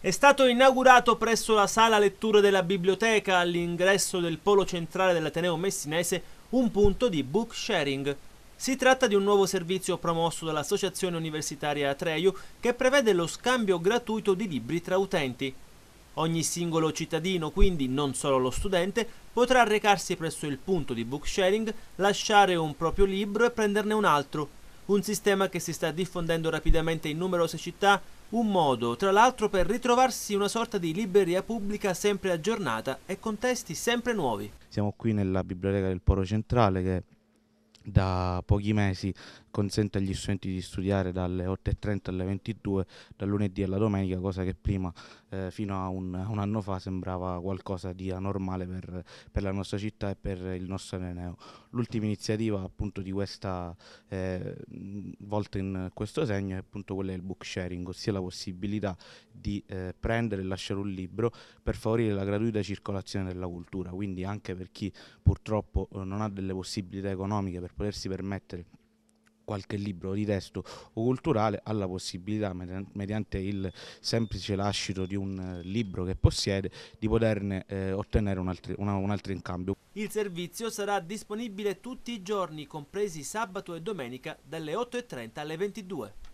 È stato inaugurato presso la sala lettura della biblioteca all'ingresso del polo centrale dell'Ateneo Messinese un punto di book sharing. Si tratta di un nuovo servizio promosso dall'Associazione Universitaria Atreiu che prevede lo scambio gratuito di libri tra utenti. Ogni singolo cittadino, quindi non solo lo studente, potrà recarsi presso il punto di book sharing, lasciare un proprio libro e prenderne un altro, un sistema che si sta diffondendo rapidamente in numerose città, un modo tra l'altro per ritrovarsi una sorta di libreria pubblica sempre aggiornata e con testi sempre nuovi. Siamo qui nella biblioteca del Poro Centrale che da pochi mesi consente agli studenti di studiare dalle 8.30 alle 22, dal lunedì alla domenica, cosa che prima eh, fino a un, un, anno fa sembrava qualcosa di anormale per, per, la nostra città e per il nostro Ateneo. L'ultima iniziativa appunto di questa eh, volta in questo segno è appunto quella del book sharing, ossia la possibilità di eh, prendere e lasciare un libro per favorire la gratuita circolazione della cultura, quindi anche per chi purtroppo eh, non ha delle possibilità economiche per potersi permettere qualche libro di testo o culturale ha la possibilità mediante il semplice lascito di un eh, libro che possiede di poterne eh, ottenere un, altro, una, un altro incambio. Il servizio sarà disponibile tutti i giorni compresi sabato e domenica dalle 8.30 alle 22.